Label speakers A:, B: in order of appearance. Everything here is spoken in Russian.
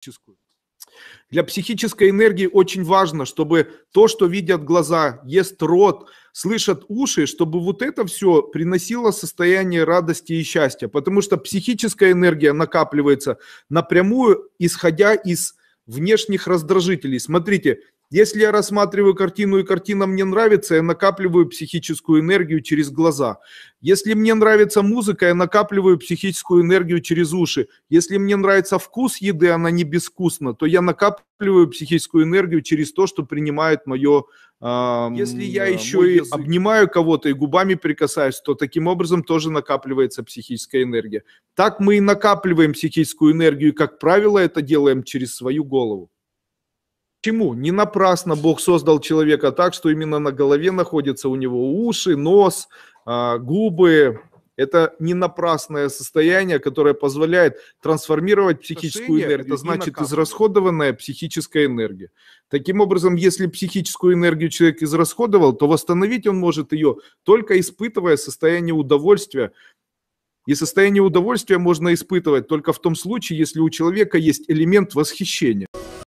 A: психическую. Для психической энергии очень важно, чтобы то, что видят глаза, ест рот, слышат уши, чтобы вот это все приносило состояние радости и счастья. Потому что психическая энергия накапливается напрямую, исходя из внешних раздражителей. Смотрите, если я рассматриваю картину и картина мне нравится, я накапливаю психическую энергию через глаза. Если мне нравится музыка, я накапливаю психическую энергию через уши. Если мне нравится вкус еды, она не безвкусна, то я накапливаю психическую энергию через то, что принимает мое если я да, э, еще и обнимаю кого-то и губами прикасаюсь, то таким образом тоже накапливается психическая энергия. Так мы и накапливаем психическую энергию, и, как правило, это делаем через свою голову. Почему? Не напрасно Бог создал человека так, что именно на голове находятся у него уши, нос, а, губы. Это не напрасное состояние, которое позволяет трансформировать психическую энергию. Это значит израсходованная психическая энергия. Таким образом, если психическую энергию человек израсходовал, то восстановить он может ее только испытывая состояние удовольствия, и состояние удовольствия можно испытывать только в том случае, если у человека есть элемент восхищения.